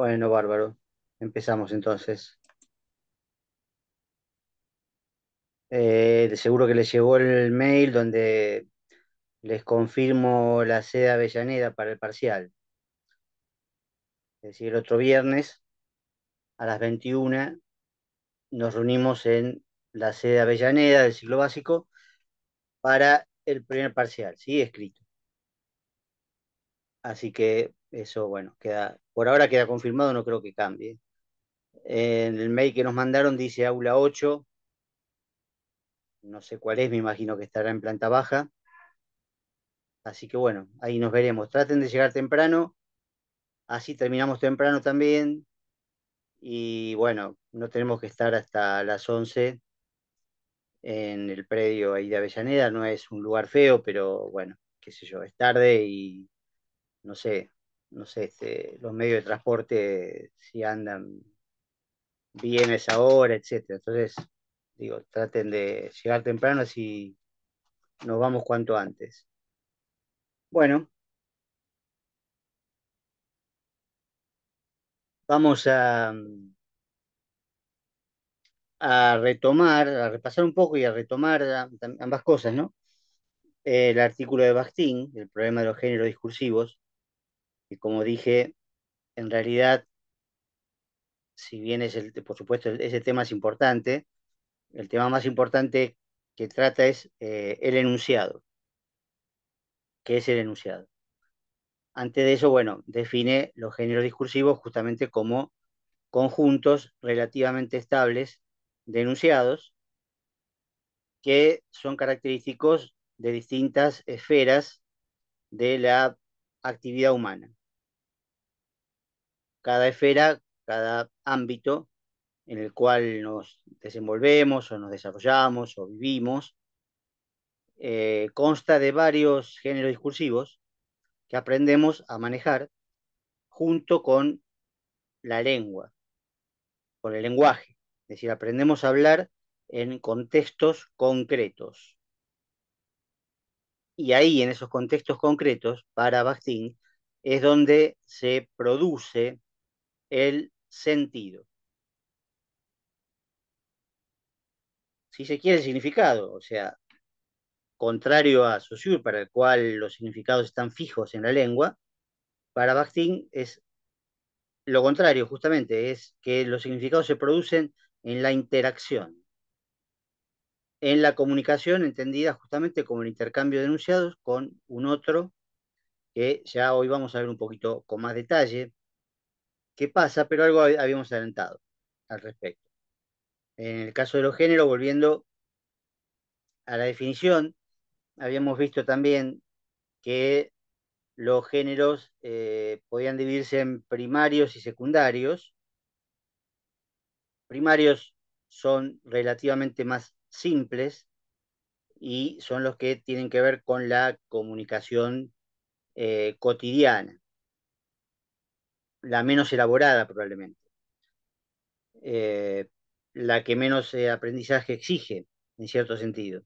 Bueno, bárbaro. Empezamos entonces. de eh, seguro que les llegó el mail donde les confirmo la sede Avellaneda para el parcial. Es decir, el otro viernes a las 21 nos reunimos en la sede Avellaneda del ciclo básico para el primer parcial, ¿sí? Escrito. Así que eso, bueno, queda, por ahora queda confirmado, no creo que cambie. En el mail que nos mandaron dice aula 8, no sé cuál es, me imagino que estará en planta baja. Así que bueno, ahí nos veremos. Traten de llegar temprano, así terminamos temprano también. Y bueno, no tenemos que estar hasta las 11 en el predio ahí de Avellaneda. No es un lugar feo, pero bueno, qué sé yo, es tarde y no sé, no sé, este, los medios de transporte si andan bien esa hora, etcétera. Entonces, digo, traten de llegar temprano si nos vamos cuanto antes. Bueno, vamos a, mm, a retomar, a repasar un poco y a retomar ambas cosas, ¿no? El artículo de Bastín, el problema de los géneros discursivos, y como dije, en realidad, si bien es el, por supuesto ese tema es importante, el tema más importante que trata es eh, el enunciado. ¿Qué es el enunciado? Antes de eso, bueno, define los géneros discursivos justamente como conjuntos relativamente estables de enunciados que son característicos de distintas esferas de la actividad humana cada esfera, cada ámbito en el cual nos desenvolvemos o nos desarrollamos o vivimos, eh, consta de varios géneros discursivos que aprendemos a manejar junto con la lengua, con el lenguaje. Es decir, aprendemos a hablar en contextos concretos. Y ahí, en esos contextos concretos, para Bakhtin, es donde se produce el sentido. Si se quiere el significado, o sea, contrario a Saussure, para el cual los significados están fijos en la lengua, para Bakhtin es lo contrario, justamente, es que los significados se producen en la interacción, en la comunicación entendida justamente como el intercambio de enunciados con un otro, que ya hoy vamos a ver un poquito con más detalle, qué pasa, pero algo habíamos adelantado al respecto. En el caso de los géneros, volviendo a la definición, habíamos visto también que los géneros eh, podían dividirse en primarios y secundarios. Primarios son relativamente más simples y son los que tienen que ver con la comunicación eh, cotidiana la menos elaborada probablemente, eh, la que menos eh, aprendizaje exige, en cierto sentido.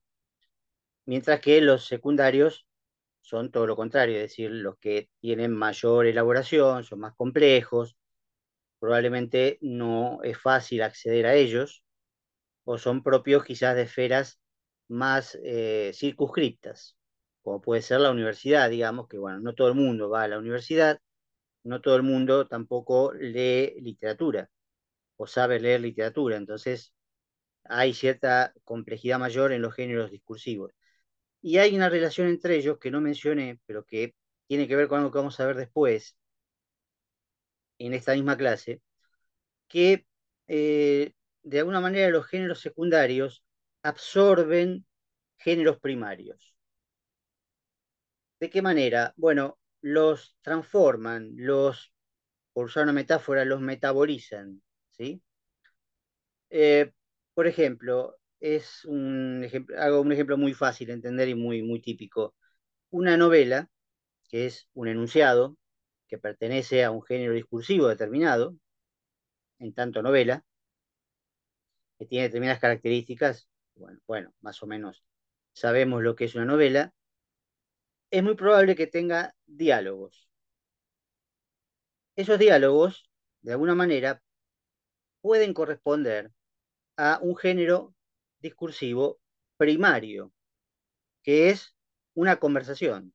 Mientras que los secundarios son todo lo contrario, es decir, los que tienen mayor elaboración, son más complejos, probablemente no es fácil acceder a ellos, o son propios quizás de esferas más eh, circunscriptas, como puede ser la universidad, digamos, que bueno, no todo el mundo va a la universidad, no todo el mundo tampoco lee literatura o sabe leer literatura, entonces hay cierta complejidad mayor en los géneros discursivos. Y hay una relación entre ellos que no mencioné, pero que tiene que ver con algo que vamos a ver después en esta misma clase, que eh, de alguna manera los géneros secundarios absorben géneros primarios. ¿De qué manera? Bueno, los transforman, los, por usar una metáfora, los metabolizan, ¿sí? Eh, por ejemplo, es un ejemplo, hago un ejemplo muy fácil de entender y muy, muy típico. Una novela, que es un enunciado, que pertenece a un género discursivo determinado, en tanto novela, que tiene determinadas características, bueno, bueno, más o menos sabemos lo que es una novela, es muy probable que tenga diálogos. Esos diálogos, de alguna manera, pueden corresponder a un género discursivo primario, que es una conversación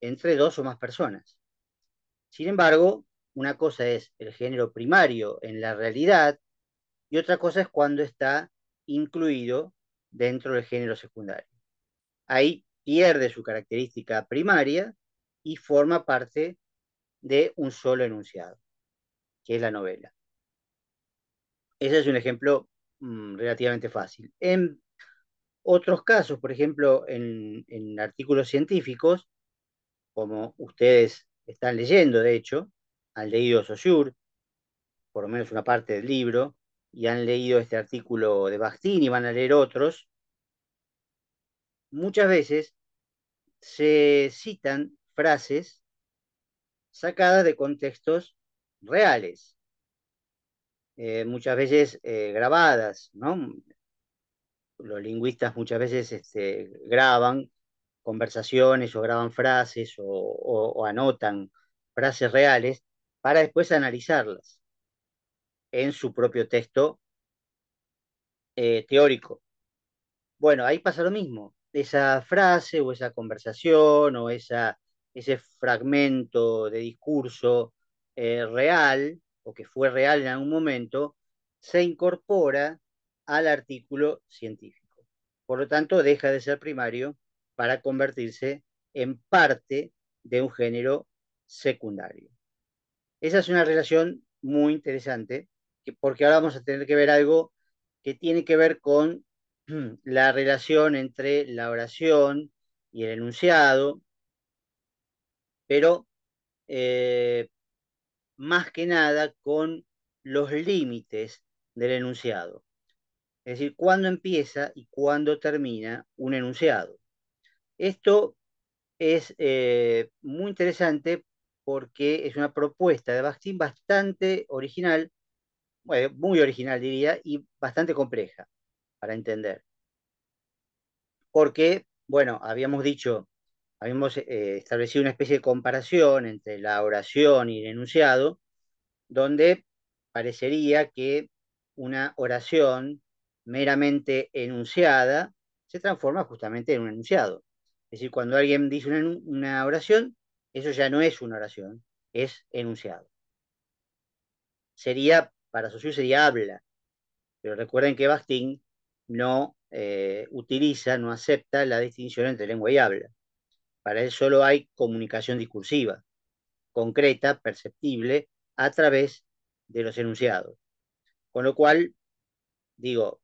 entre dos o más personas. Sin embargo, una cosa es el género primario en la realidad y otra cosa es cuando está incluido dentro del género secundario. Ahí pierde su característica primaria y forma parte de un solo enunciado, que es la novela. Ese es un ejemplo mm, relativamente fácil. En otros casos, por ejemplo, en, artículos científicos, como ustedes están leyendo, de hecho, han leído Saussure, por lo menos una parte del libro, y han leído este artículo de bastín y van a leer otros, muchas veces se citan frases sacadas de contextos reales, eh, muchas veces eh, grabadas, ¿no? Los lingüistas muchas veces este, graban conversaciones o graban frases o, anotan frases reales para después analizarlas en su propio texto eh, teórico. Bueno, ahí pasa lo mismo esa frase o esa conversación o esa, ese fragmento de discurso eh, real o que fue real en algún momento, se incorpora al artículo científico. Por lo tanto, deja de ser primario para convertirse en parte de un género secundario. Esa es una relación muy interesante, porque ahora vamos a tener que ver algo que tiene que ver con Mm, la relación entre la oración y el enunciado, pero eh, más que nada con los límites del enunciado. Es decir, cuándo empieza y cuándo termina un enunciado. Esto es eh, muy interesante porque es una propuesta de Bastín bastante original, muy original diría, y bastante compleja para entender. Porque, bueno, habíamos dicho, habíamos eh, establecido una especie de comparación entre la oración y el enunciado, donde parecería que una oración meramente enunciada se transforma justamente en un enunciado. Es decir, cuando alguien dice una, oración, eso ya no es una oración, es enunciado. Sería, para suyo sería habla, pero recuerden que Bastín no eh, utiliza, no acepta la distinción entre lengua y habla. Para él solo hay comunicación discursiva, concreta, perceptible, a través de los enunciados. Con lo cual, digo,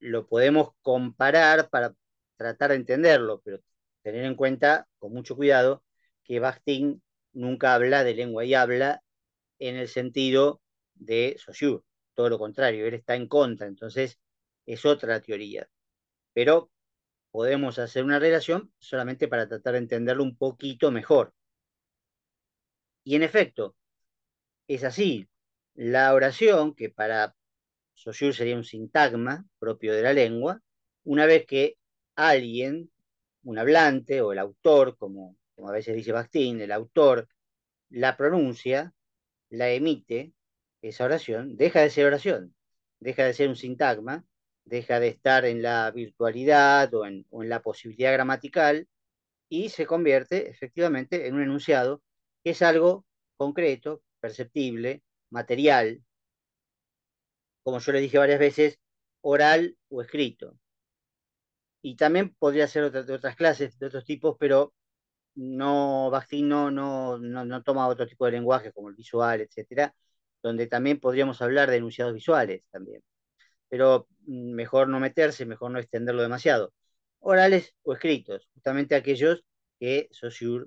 lo podemos comparar para tratar de entenderlo, pero tener en cuenta, con mucho cuidado, que Bachtin nunca habla de lengua y habla en el sentido de Saussure, todo lo contrario, él está en contra, entonces es otra teoría. Pero podemos hacer una relación solamente para tratar de entenderlo un poquito mejor. Y en efecto, es así. La oración, que para Saussure sería un sintagma propio de la lengua, una vez que alguien, un hablante o el autor, como, como a veces dice Bastín, el autor la pronuncia, la emite, esa oración, deja de ser oración, deja de ser un sintagma deja de estar en la virtualidad o en, o la posibilidad gramatical y se convierte efectivamente en un enunciado que es algo concreto, perceptible, material, como yo le dije varias veces, oral o escrito. Y también podría ser de otras clases, de otros tipos, pero no, no, no, no, no toma otro tipo de lenguaje como el visual, etcétera, donde también podríamos hablar de enunciados visuales también pero mm, mejor no meterse, mejor no extenderlo demasiado. Orales o escritos, justamente aquellos que Saussure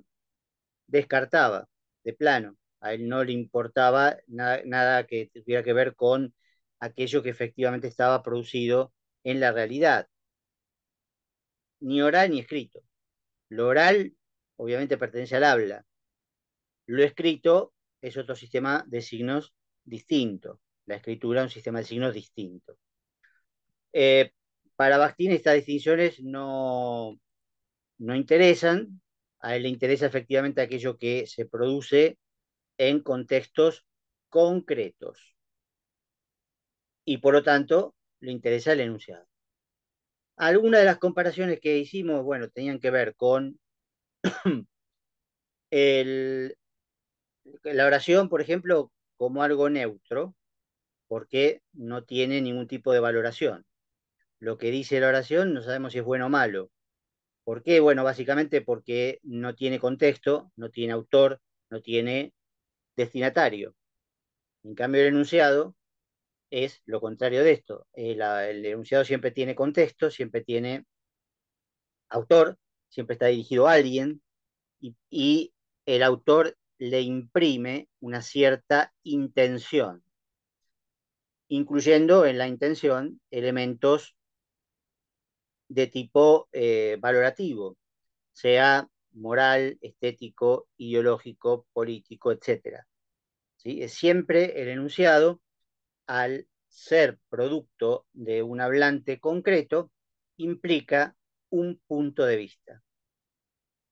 descartaba de plano. A él no le importaba nada, nada que tuviera que ver con aquello que efectivamente estaba producido en la realidad. Ni oral ni escrito. Lo oral obviamente pertenece al habla. Lo escrito es otro sistema de signos distinto. La escritura es un sistema de signos distinto. Eh, para Bastín estas distinciones no, no interesan, a él le interesa efectivamente aquello que se produce en contextos concretos. Y por lo tanto, le interesa el enunciado. Algunas de las comparaciones que hicimos, bueno, tenían que ver con la oración, por ejemplo, como algo neutro, porque no tiene ningún tipo de valoración lo que dice la oración no sabemos si es bueno o malo. ¿Por qué? Bueno, básicamente porque no tiene contexto, no tiene autor, no tiene destinatario. En cambio, el enunciado es lo contrario de esto. Eh, el, enunciado siempre tiene contexto, siempre tiene autor, siempre está dirigido a alguien y, y el autor le imprime una cierta intención, incluyendo en la intención elementos de tipo eh, valorativo, sea moral, estético, ideológico, político, etc. Es siempre el enunciado, al ser producto de un hablante concreto, implica un punto de vista,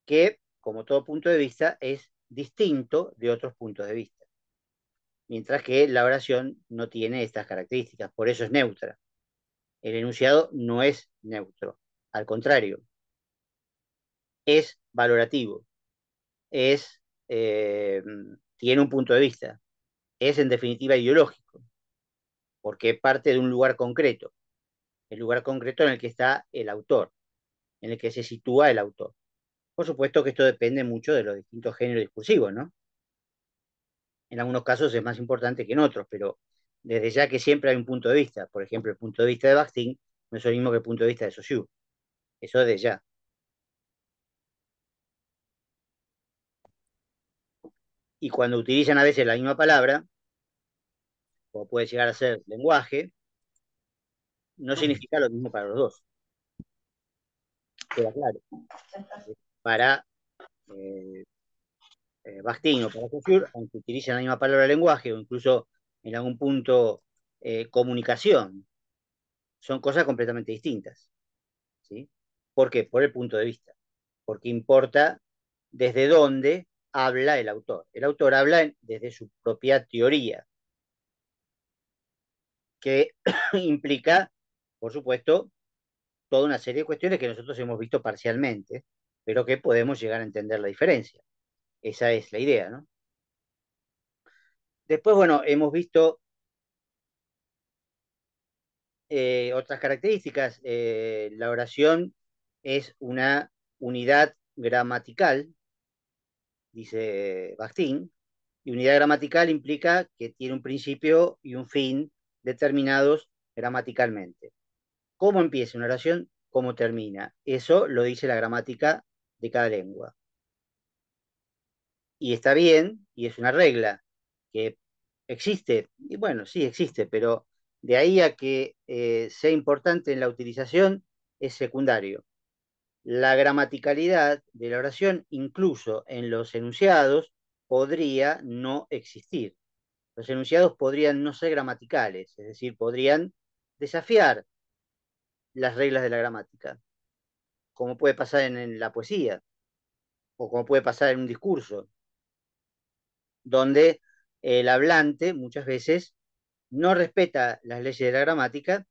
que, como todo punto de vista, es distinto de otros puntos de vista, mientras que la oración no tiene estas características, por eso es neutra el enunciado no es neutro, al contrario, es valorativo, es, eh, tiene un punto de vista, es en definitiva ideológico, porque parte de un lugar concreto, el lugar concreto en el que está el autor, en el que se sitúa el autor. Por supuesto que esto depende mucho de los distintos géneros discursivos, ¿no? En algunos casos es más importante que en otros, pero desde ya que siempre hay un punto de vista. Por ejemplo, el punto de vista de Bakhtin no es lo mismo que el punto de vista de Sosiu. Eso desde ya. Y cuando utilizan a veces la misma palabra, o puede llegar a ser lenguaje, no significa lo mismo para los dos. Queda claro. Para eh, eh o para Sosur, aunque utilicen la misma palabra lenguaje o incluso en algún punto eh, comunicación, son cosas completamente distintas. ¿sí? ¿Por qué? Por el punto de vista. Porque importa desde dónde habla el autor. El autor habla desde su propia teoría, que implica, por supuesto, toda una serie de cuestiones que nosotros hemos visto parcialmente, pero que podemos llegar a entender la diferencia. Esa es la idea, ¿no? Después, bueno, hemos visto eh, otras características. Eh, la oración es una unidad gramatical, dice bastín y unidad gramatical implica que tiene un principio y un fin determinados gramaticalmente. ¿Cómo empieza una oración? ¿Cómo termina? Eso lo dice la gramática de cada lengua. Y está bien, y es una regla, que existe, y bueno, sí existe, pero de ahí a que eh, sea importante en la utilización es secundario. La gramaticalidad de la oración, incluso en los enunciados, podría no existir. Los enunciados podrían no ser gramaticales, es decir, podrían desafiar las reglas de la gramática, como puede pasar en, en la poesía, o como puede pasar en un discurso, donde el hablante muchas veces no respeta las leyes de la gramática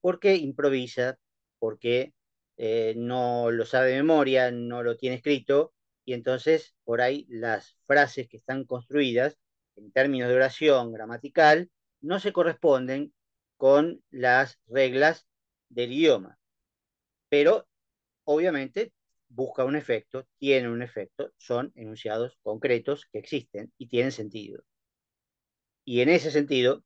porque improvisa, porque eh, no lo sabe de memoria, no lo tiene escrito, y entonces por ahí las frases que están construidas en términos de oración gramatical no se corresponden con las reglas del idioma. Pero obviamente busca un efecto, tiene un efecto, son enunciados concretos que existen y tienen sentido. Y en ese sentido,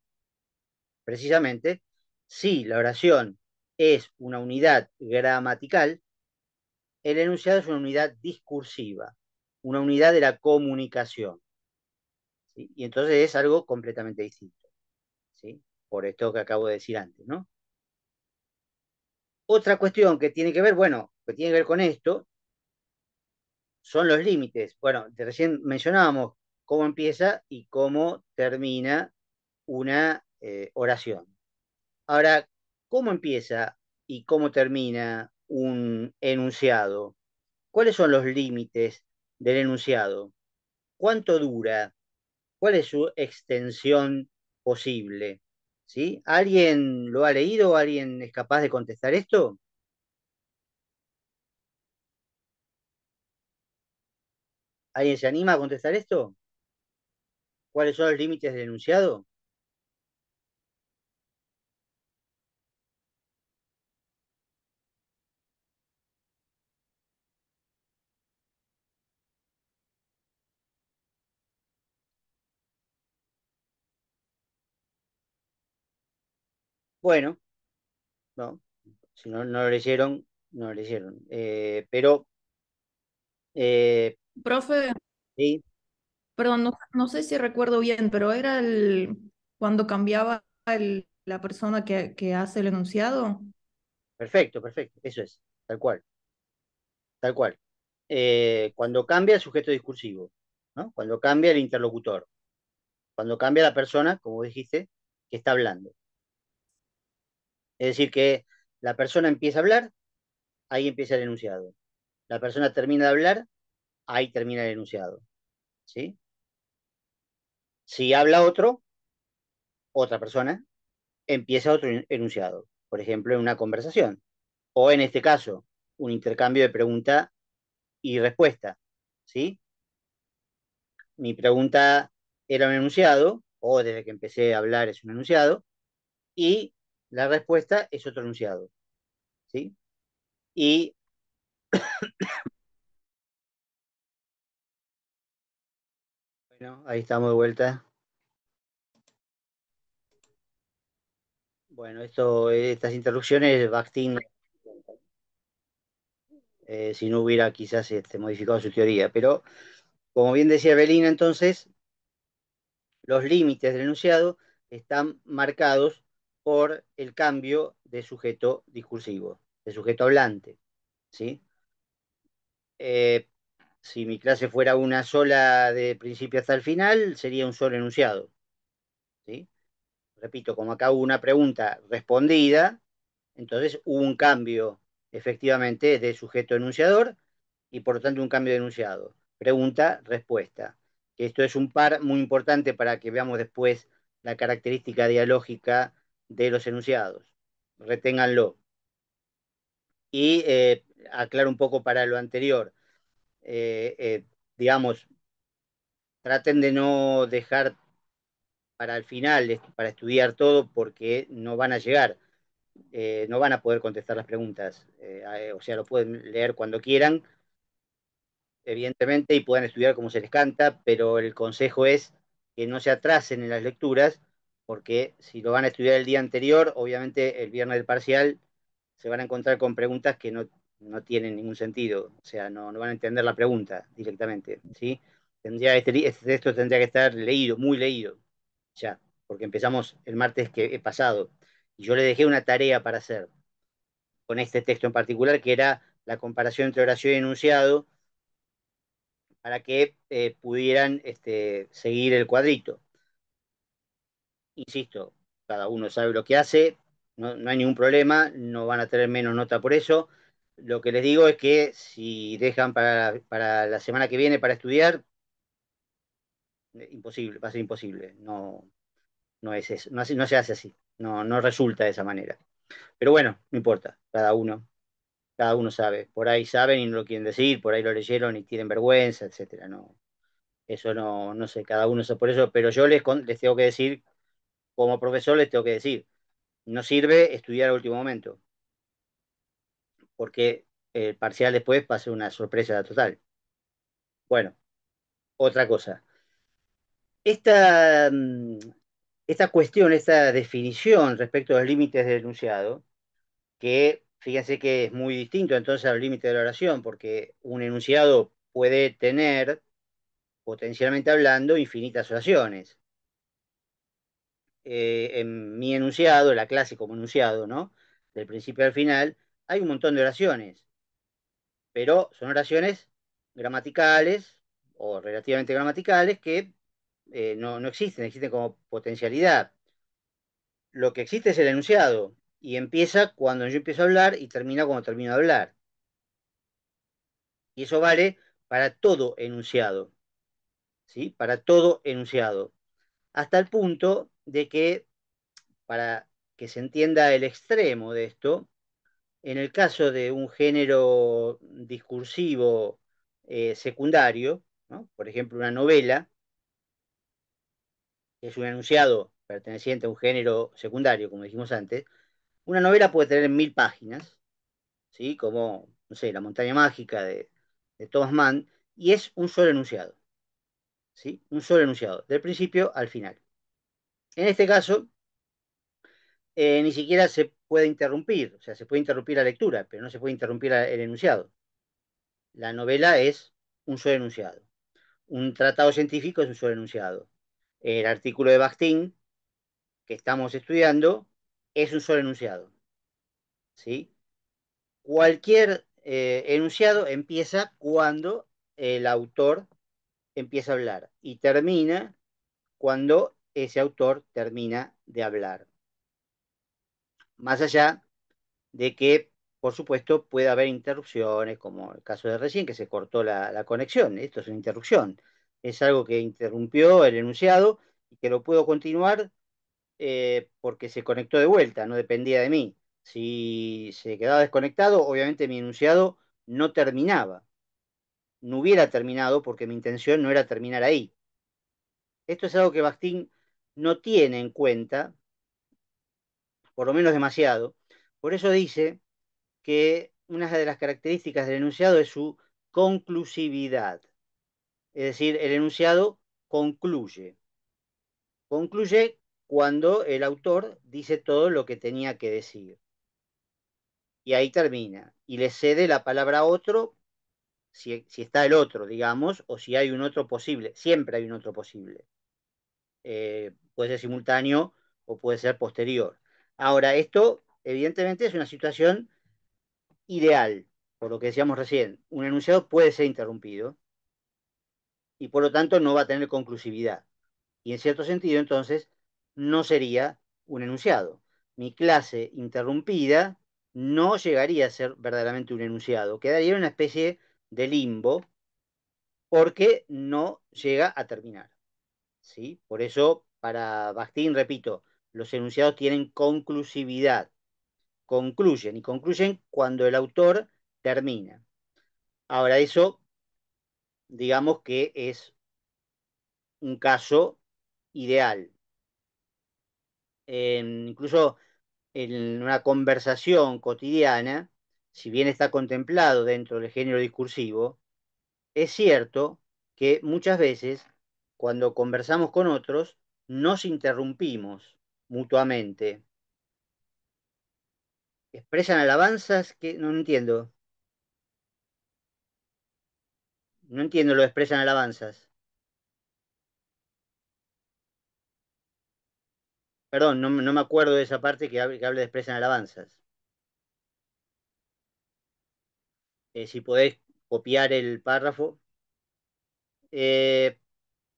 precisamente, si la oración es una unidad gramatical, el enunciado es una unidad discursiva, una unidad de la comunicación. Y entonces es algo completamente distinto. Por esto que acabo de decir antes, ¿no? Otra cuestión que tiene que ver, bueno, que tiene que ver con esto, son los límites. Bueno, recién mencionábamos cómo empieza y cómo termina una eh, oración. Ahora, ¿cómo empieza y cómo termina un enunciado? ¿Cuáles son los límites del enunciado? ¿Cuánto dura? ¿Cuál es su extensión posible? ¿Sí? ¿Alguien lo ha leído? ¿Alguien es capaz de contestar esto? ¿Alguien se anima a contestar esto? cuáles son los límites del enunciado? Bueno, no, si no, no lo leyeron, no lo hicieron. Eh, pero. Eh, Profe. Sí perdón, no, sé si recuerdo bien, pero era el cuando cambiaba la persona que, hace el enunciado. Perfecto, perfecto, eso es, tal cual. Tal cual. Eh, cuando cambia el sujeto discursivo, ¿no? cuando cambia el interlocutor, cuando cambia la persona, como dijiste, que está hablando. Es decir, que la persona empieza a hablar, ahí empieza el enunciado. La persona termina de hablar, ahí termina el enunciado. ¿Sí? Si habla otro, otra persona, empieza otro enunciado, por ejemplo, en una conversación, o en este caso, un intercambio de pregunta y respuesta, ¿sí? Mi pregunta era un enunciado, o desde que empecé a hablar es un enunciado, y la respuesta es otro enunciado, ¿sí? Y Bueno, ahí estamos de vuelta. Bueno, esto, estas interrupciones, Bakhtin, eh, si no hubiera quizás este, modificado su teoría, pero como bien decía Belina, entonces, los límites del enunciado están marcados por el cambio de sujeto discursivo, de sujeto hablante. ¿sí? Eh, si mi clase fuera una sola de principio hasta el final, sería un solo enunciado. Repito, como acá hubo una pregunta respondida, entonces hubo un cambio efectivamente de sujeto enunciador y por lo tanto un cambio de enunciado. Pregunta, respuesta. Esto es un par muy importante para que veamos después la característica dialógica de los enunciados. Reténganlo. Y eh, aclaro un poco para lo anterior eh, eh, digamos, traten de no dejar para el final, para estudiar todo, porque no van a llegar, eh, no van a poder contestar las preguntas. o sea, lo pueden leer cuando quieran, evidentemente, y puedan estudiar como se les canta, pero el consejo es que no se atrasen en las lecturas, porque si lo van a estudiar el día anterior, obviamente el viernes del parcial se van a encontrar con preguntas que no no tiene ningún sentido, o sea, no, no van a entender la pregunta directamente, ¿sí? Este, este, texto tendría que estar leído, muy leído, ya, porque empezamos el martes que he pasado, y yo le dejé una tarea para hacer con este texto en particular, que era la comparación entre oración y enunciado, para que eh, pudieran este, seguir el cuadrito. Insisto, cada uno sabe lo que hace, no hay ningún problema, no van a tener menos nota por eso, lo que les digo es que si dejan para, la semana que viene para estudiar, imposible, va a ser imposible. No, no, es eso, no, no, se hace así, no, no resulta de esa manera. Pero bueno, no importa, cada uno, cada uno sabe. Por ahí saben y no lo quieren decir, por ahí lo leyeron y tienen vergüenza, etcétera. No, eso no, sé, cada uno sabe por eso, pero yo les, les tengo que decir, como profesor les tengo que decir, no sirve estudiar a último momento porque el parcial después va a ser una sorpresa total. Bueno, otra cosa. Mm, esta, cuestión, esta definición respecto a los límites del enunciado, que fíjense que es muy distinto entonces al límite de la oración, porque un enunciado puede tener, potencialmente hablando, infinitas oraciones. Eh, en mi enunciado, la clase como enunciado, ¿no? Del principio al final, hay un montón de oraciones, pero son oraciones gramaticales o relativamente gramaticales que eh, no, existen, existen como potencialidad. Lo que existe es el enunciado y empieza cuando yo empiezo a hablar y termina cuando termino de hablar. Y eso vale para todo enunciado, ¿sí? Para todo enunciado. Hasta el punto de que, para que se entienda el extremo de esto, en el caso de un género discursivo eh, secundario, por ejemplo, una novela, que es un enunciado perteneciente a un género secundario, como dijimos antes, una novela puede tener mil páginas, ¿sí? como, no sé, La montaña mágica de, Thomas Mann, y es un solo enunciado, ¿sí? un solo enunciado, del principio al final. En este caso, eh, ni siquiera se puede interrumpir, o sea, se puede interrumpir la lectura, pero no se puede interrumpir el enunciado. La novela es un solo enunciado. Un tratado científico es un solo enunciado. El artículo de Bakhtin que estamos estudiando es un solo enunciado. ¿Sí? Cualquier eh, enunciado empieza cuando el autor empieza a hablar y termina cuando ese autor termina de hablar. Más allá de que, por supuesto, puede haber interrupciones, como el caso de recién, que se cortó la, conexión. Esto es una interrupción. Es algo que interrumpió el enunciado y que lo puedo continuar eh, porque se conectó de vuelta, no dependía de mí. Si se quedaba desconectado, obviamente mi enunciado no terminaba. No hubiera terminado porque mi intención no era terminar ahí. Esto es algo que Bastín no tiene en cuenta por lo menos demasiado. Por eso dice que una de las características del enunciado es su conclusividad. Es decir, el enunciado concluye. Concluye cuando el autor dice todo lo que tenía que decir. Y ahí termina. Y le cede la palabra a otro, si, está el otro, digamos, o si hay un otro posible. Siempre hay un otro posible. Eh, puede ser simultáneo o puede ser posterior. Ahora, esto evidentemente es una situación ideal, por lo que decíamos recién. Un enunciado puede ser interrumpido y por lo tanto no va a tener conclusividad. Y en cierto sentido, entonces, no sería un enunciado. Mi clase interrumpida no llegaría a ser verdaderamente un enunciado, quedaría en una especie de limbo porque no llega a terminar. Por eso, para Bastín, repito, los enunciados tienen conclusividad, concluyen y concluyen cuando el autor termina. Ahora, eso, digamos que es un caso ideal. Em, incluso en una conversación cotidiana, si bien está contemplado dentro del género discursivo, es cierto que muchas veces cuando conversamos con otros nos interrumpimos mutuamente. ¿Expresan alabanzas? que No entiendo. No entiendo lo de expresan alabanzas. Perdón, no, me acuerdo de esa parte que, habla de expresan alabanzas. Eh, si podés copiar el párrafo. Eh,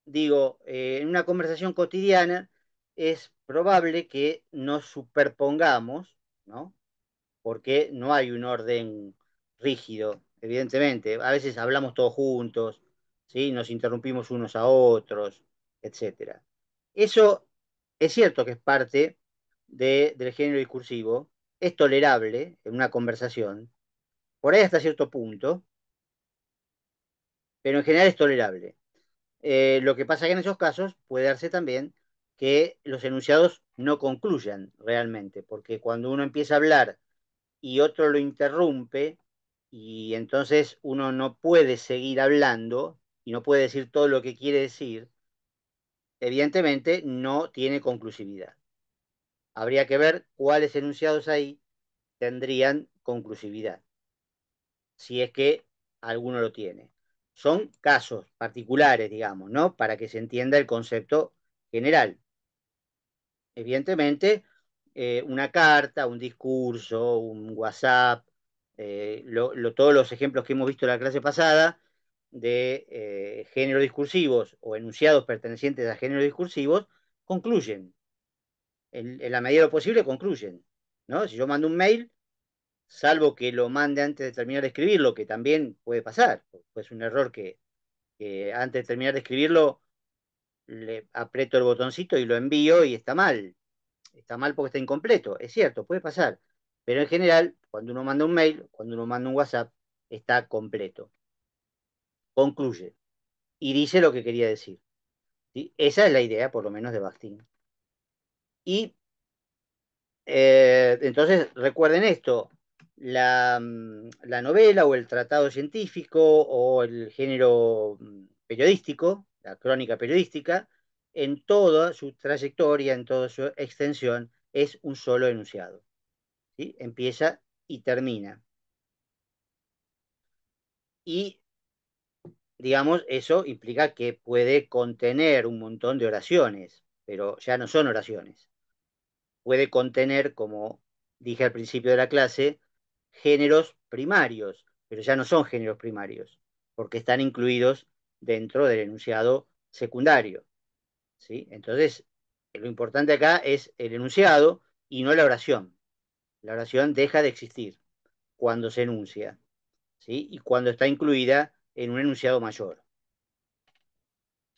digo, eh, en una conversación cotidiana es probable que nos superpongamos, ¿no? Porque no hay un orden rígido, evidentemente. A veces hablamos todos juntos, ¿sí? Nos interrumpimos unos a otros, etc. Eso es cierto que es parte del género discursivo, es tolerable en una conversación, por ahí hasta cierto punto, pero en general es tolerable. Eh, lo que pasa es que en esos casos puede darse también que los enunciados no concluyan realmente, porque cuando uno empieza a hablar y otro lo interrumpe, y entonces uno no puede seguir hablando y no puede decir todo lo que quiere decir, evidentemente no tiene conclusividad. Habría que ver cuáles enunciados ahí tendrían conclusividad, si es que alguno lo tiene. Son casos particulares, digamos, ¿no? Para que se entienda el concepto general. Evidentemente, eh, una carta, un discurso, un WhatsApp, eh, todos los ejemplos que hemos visto en la clase pasada de eh, géneros discursivos o enunciados pertenecientes a géneros discursivos, concluyen. En, la medida de lo posible, concluyen. ¿no? Si yo mando un mail, salvo que lo mande antes de terminar de escribirlo, que también puede pasar, pues un error que antes de terminar de escribirlo le aprieto el botoncito y lo envío y está mal. Está mal porque está incompleto, es cierto, puede pasar. Pero en general, cuando uno manda un mail, cuando uno manda un WhatsApp, está completo. Concluye y dice lo que quería decir. Esa es la idea, por lo menos, de Bastín. Y eh, entonces, recuerden esto, mm, la novela o el tratado científico o el género mm, periodístico la crónica periodística, en toda su trayectoria, en toda su extensión, es un solo enunciado. Empieza y termina. Y, digamos, eso implica que puede contener un montón de oraciones, pero ya no son oraciones. Puede contener, como dije al principio de la clase, géneros primarios, pero ya no son géneros primarios, porque están incluidos dentro del enunciado secundario. ¿sí? Entonces, lo importante acá es el enunciado y no la oración. La oración deja de existir cuando se enuncia ¿sí? y cuando está incluida en un enunciado mayor.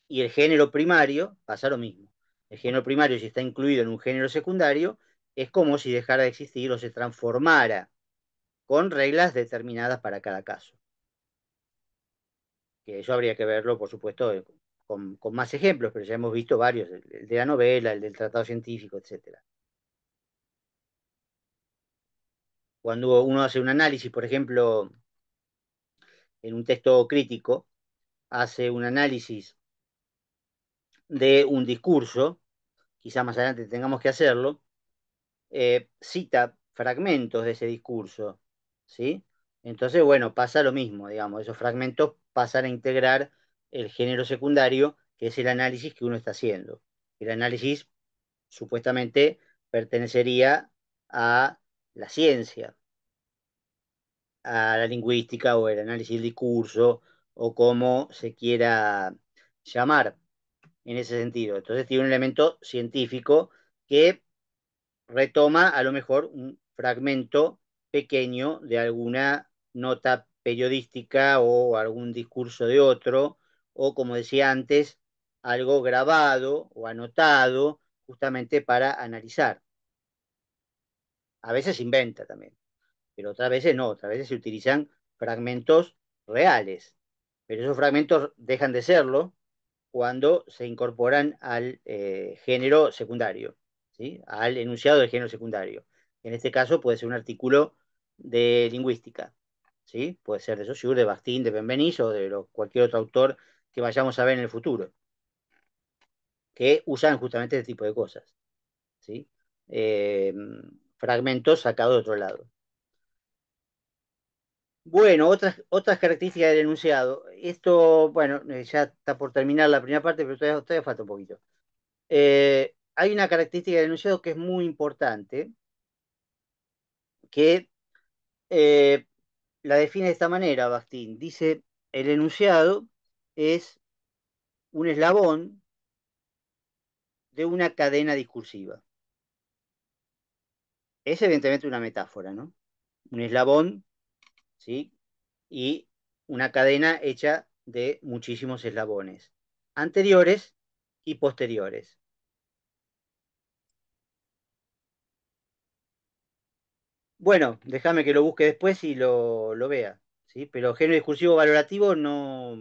Y el género primario pasa lo mismo. El género primario, si está incluido en un género secundario, es como si dejara de existir o se transformara con reglas determinadas para cada caso que eso habría que verlo, por supuesto, eh, con, más ejemplos, pero ya hemos visto varios, el, de la novela, el del tratado científico, etc. Cuando uno hace un análisis, por ejemplo, en un texto crítico, hace un análisis de un discurso, quizás más adelante tengamos que hacerlo, eh, cita fragmentos de ese discurso, ¿sí? Entonces, bueno, pasa lo mismo, digamos, esos fragmentos pasar a integrar el género secundario, que es el análisis que uno está haciendo. El análisis supuestamente pertenecería a la ciencia, a la lingüística o el análisis del discurso o como se quiera llamar en ese sentido. Entonces tiene un elemento científico que retoma a lo mejor un fragmento pequeño de alguna nota periodística o algún discurso de otro, o como decía antes, algo grabado o anotado justamente para analizar. A veces inventa también, pero otras veces no, otras veces se utilizan fragmentos reales, pero esos fragmentos dejan de serlo cuando se incorporan al eh, género secundario, ¿sí? al enunciado del género secundario. En este caso puede ser un artículo de lingüística. ¿sí? Puede ser de Saussure, de Bastín, de Benvenís o de cualquier otro autor que vayamos a ver en el futuro, que usan justamente este tipo de cosas, ¿sí? Eh, fragmentos sacados de otro lado. Bueno, otras, otras características del enunciado. Esto, bueno, eh, ya está por terminar la primera parte, pero todavía, falta un poquito. Eh, hay una característica del enunciado que es muy importante, que la define de esta manera, Bastín. Dice, el enunciado es un eslabón de una cadena discursiva. Es evidentemente una metáfora, ¿no? Un eslabón, ¿sí? Y una cadena hecha de muchísimos eslabones, anteriores y posteriores. Bueno, déjame que lo busque después y lo, vea. ¿sí? Pero género discursivo valorativo no,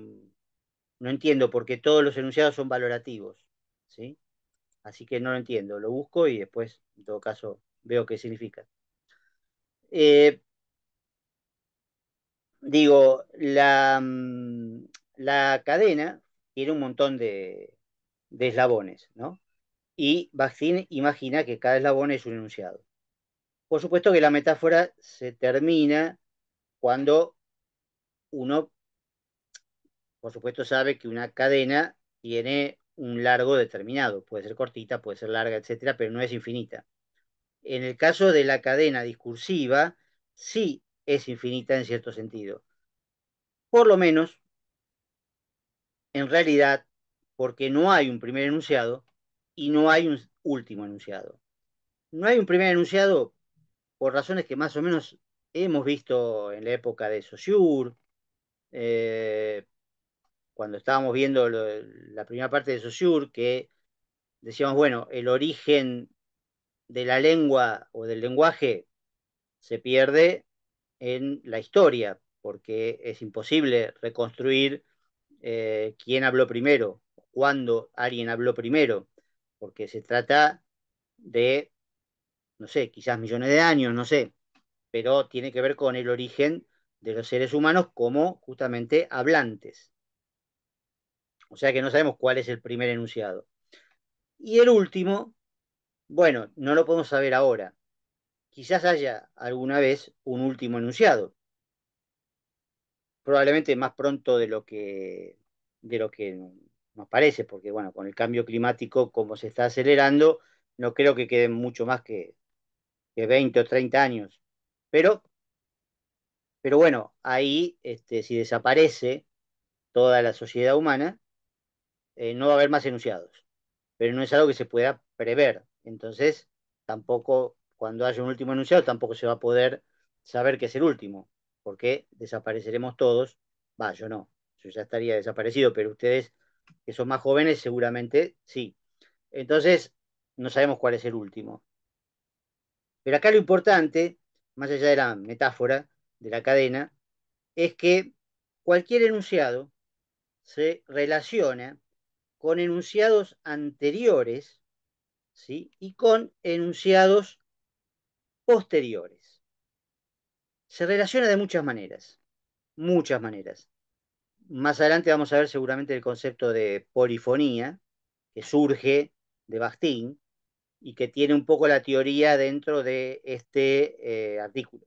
no entiendo porque todos los enunciados son valorativos. ¿sí? Así que no lo entiendo. Lo busco y después, en todo caso, veo qué significa. Eh, digo, la, mm, la, cadena tiene un montón de, eslabones, ¿no? Y Baxin imagina que cada eslabón es un enunciado. Por supuesto que la metáfora se termina cuando uno, por supuesto, sabe que una cadena tiene un largo determinado. Puede ser cortita, puede ser larga, etcétera, pero no es infinita. En el caso de la cadena discursiva, sí es infinita en cierto sentido. Por lo menos, en realidad, porque no hay un primer enunciado y no hay un último enunciado. No hay un primer enunciado por razones que más o menos hemos visto en la época de Saussure, eh, cuando estábamos viendo la primera parte de Saussure, que decíamos, bueno, el origen de la lengua o del lenguaje se pierde en la historia, porque es imposible reconstruir eh, quién habló primero, cuándo alguien habló primero, porque se trata de no sé, quizás millones de años, no sé, pero tiene que ver con el origen de los seres humanos como justamente hablantes. O sea que no sabemos cuál es el primer enunciado. Y el último, bueno, no lo podemos saber ahora. Quizás haya alguna vez un último enunciado. Probablemente más pronto de lo que, de lo que nos parece, porque bueno, con el cambio climático como se está acelerando, no creo que queden mucho más que que 20 o 30 años. Pero, pero bueno, ahí este, si desaparece toda la sociedad humana, eh, no va a haber más enunciados. Pero no es algo que se pueda prever. Entonces, tampoco, cuando haya un último enunciado, tampoco se va a poder saber que es el último, porque desapareceremos todos. Va, yo no, yo ya estaría desaparecido, pero ustedes que son más jóvenes seguramente sí. Entonces, no sabemos cuál es el último. Pero acá lo importante, más allá de la metáfora de la cadena, es que cualquier enunciado se relaciona con enunciados anteriores ¿sí? y con enunciados posteriores. Se relaciona de muchas maneras, muchas maneras. Más adelante vamos a ver seguramente el concepto de polifonía que surge de Bastín, y que tiene un poco la teoría dentro de este eh, artículo.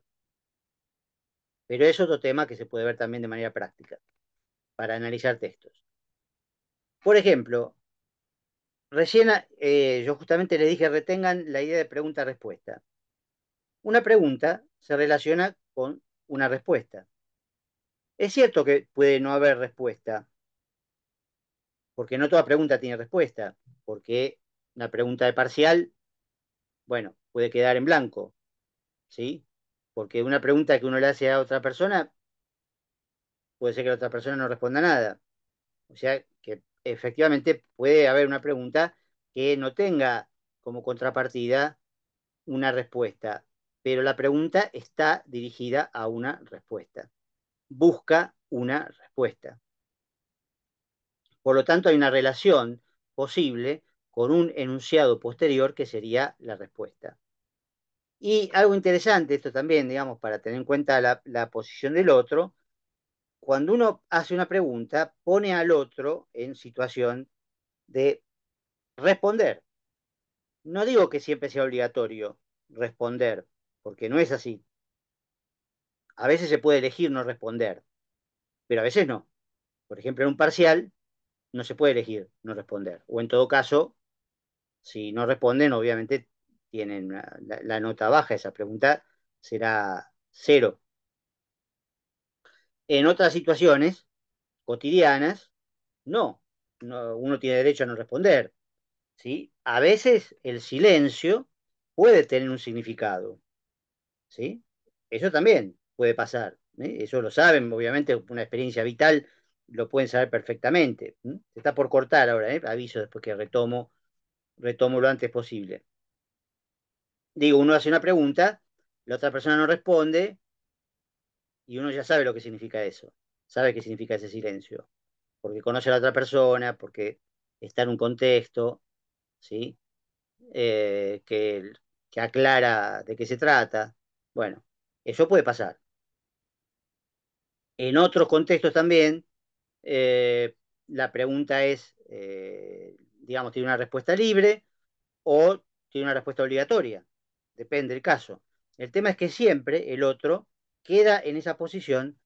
Pero es otro tema que se puede ver también de manera práctica para analizar textos. Por ejemplo, recién eh, yo justamente les dije retengan la idea de pregunta-respuesta. Una pregunta se relaciona con una respuesta. Es cierto que puede no haber respuesta, porque no toda pregunta tiene respuesta, porque una pregunta de parcial, bueno, puede quedar en blanco, ¿sí? Porque una pregunta que uno le hace a otra persona, puede ser que la otra persona no responda nada. O sea, que efectivamente puede haber una pregunta que no tenga como contrapartida una respuesta, pero la pregunta está dirigida a una respuesta. Busca una respuesta. Por lo tanto, hay una relación posible con un enunciado posterior que sería la respuesta. Y algo interesante, esto también, digamos, para tener en cuenta la, posición del otro, cuando uno hace una pregunta, pone al otro en situación de responder. No digo que siempre sea obligatorio responder, porque no es así. A veces se puede elegir no responder, pero a veces no. Por ejemplo, en un parcial no se puede elegir no responder, o en todo caso, si no responden, obviamente tienen la, nota baja. Esa pregunta será cero. En otras situaciones cotidianas, no, uno tiene derecho a no responder. ¿sí? A veces el silencio puede tener un significado. ¿sí? Eso también puede pasar. Eso lo saben, obviamente, una experiencia vital lo pueden saber perfectamente. Está por cortar ahora, ¿eh? aviso después que retomo retomo lo antes posible. Digo, uno hace una pregunta, la otra persona no responde y uno ya sabe lo que significa eso, sabe qué significa ese silencio, porque conoce a la otra persona, porque está en un contexto, ¿sí? Eh, que, que aclara de qué se trata. Bueno, eso puede pasar. En otros contextos también, eh, la pregunta es eh, digamos, tiene una respuesta libre o tiene una respuesta obligatoria, depende del caso. El tema es que siempre el otro queda en esa posición